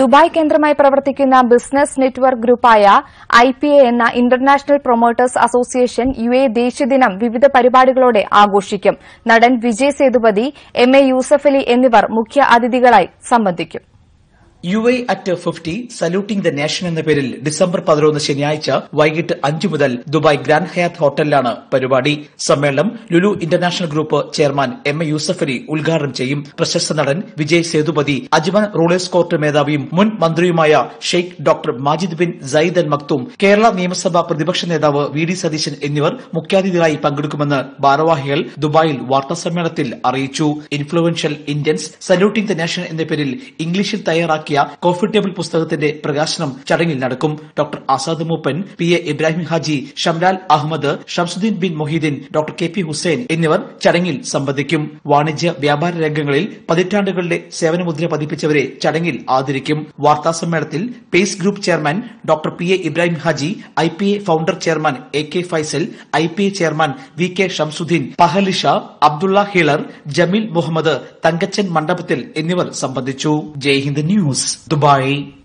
Dubai കേന്ദ്രമായി പ്രവർത്തിക്കുന്ന business network ഗ്രൂപ്പായ ഐ പി എ എന്ന international promoters association U A ദേശീയദിനം ദിനം വിവിധ പരിപാടികളോടെ ആഘോഷിക്കും നടൻ വിജയ് സേതുപതി എം എ യൂസഫലി എന്നിവർ മുഖ്യ അതിഥികളായി സംബന്ധിക്കും U A at fifty saluting the nation എന്ന പേരിൽ ഡിസംബർ പതിനൊന്ന് ശനിയാഴ്ച വൈകിട്ട് അഞ്ചു മുതൽ ദുബായ് ഗ്രാൻഡ് ഹയാത്ത് ഹോട്ടലിലാണ് പരിപാടി സമ്മേളനം Lulu international group chairman M A Yusuffali ഉദ്ഘാടനം ചെയ്യും പ്രശസ്ത നടൻ Vijay Sethupathi Ajman rulers court മേധാവിയും മുൻ മന്ത്രിയുമായ Sheikh doctor Majid bin Sayyid Al Maktoum Kerala നിയമസഭാ പ്രതിപക്ഷ നേതാവ് വി ഡി സതീശൻ എന്നിവർ മുഖ്യാതിഥികളായി പങ്കെടുക്കുമെന്ന് ഭാരവാഹികൾ ദുബായിൽ വാർത്താ സമ്മേളനത്തിൽ അറിയിച്ചു influential Indians saluting the nation എന്ന പേരിൽ ഇംഗ്ലീഷിൽ തയ്യാറാക്കി തയ്യാറാക്കിയ കോഫി പുസ്തകത്തിന്റെ പ്രകാശനം ചടങ്ങിൽ നടക്കും doctor Azad Moopen P A Ibrahim Haji Shamlal Ahmed Shamsuddeen bin Moideen doctor K P Hussain എന്നിവർ ചടങ്ങിൽ സംബന്ധിക്കും വാണിജ്യ വ്യാപാര രംഗങ്ങളിൽ പതിറ്റാണ്ടുകളുടെ സേവനമുദ്ര പതിപ്പിച്ചവരെ ചടങ്ങിൽ ആദരിക്കും വാർത്താ സമ്മേളനത്തിൽ Pace group chairman doctor P A Ibrahim Haji I P A founder chairman A K Faizal I P A chairman V K Shamsuddeen പഹലിഷ അബ്ദുള്ള ഹീളർ ജമീൽ മുഹമ്മദ് തങ്കച്ചൻ മണ്ഡപത്തിൽ എന്നിവർ സംബന്ധിച്ചു ജയ്ഹിന്ദ് ന്യൂസ് Dubai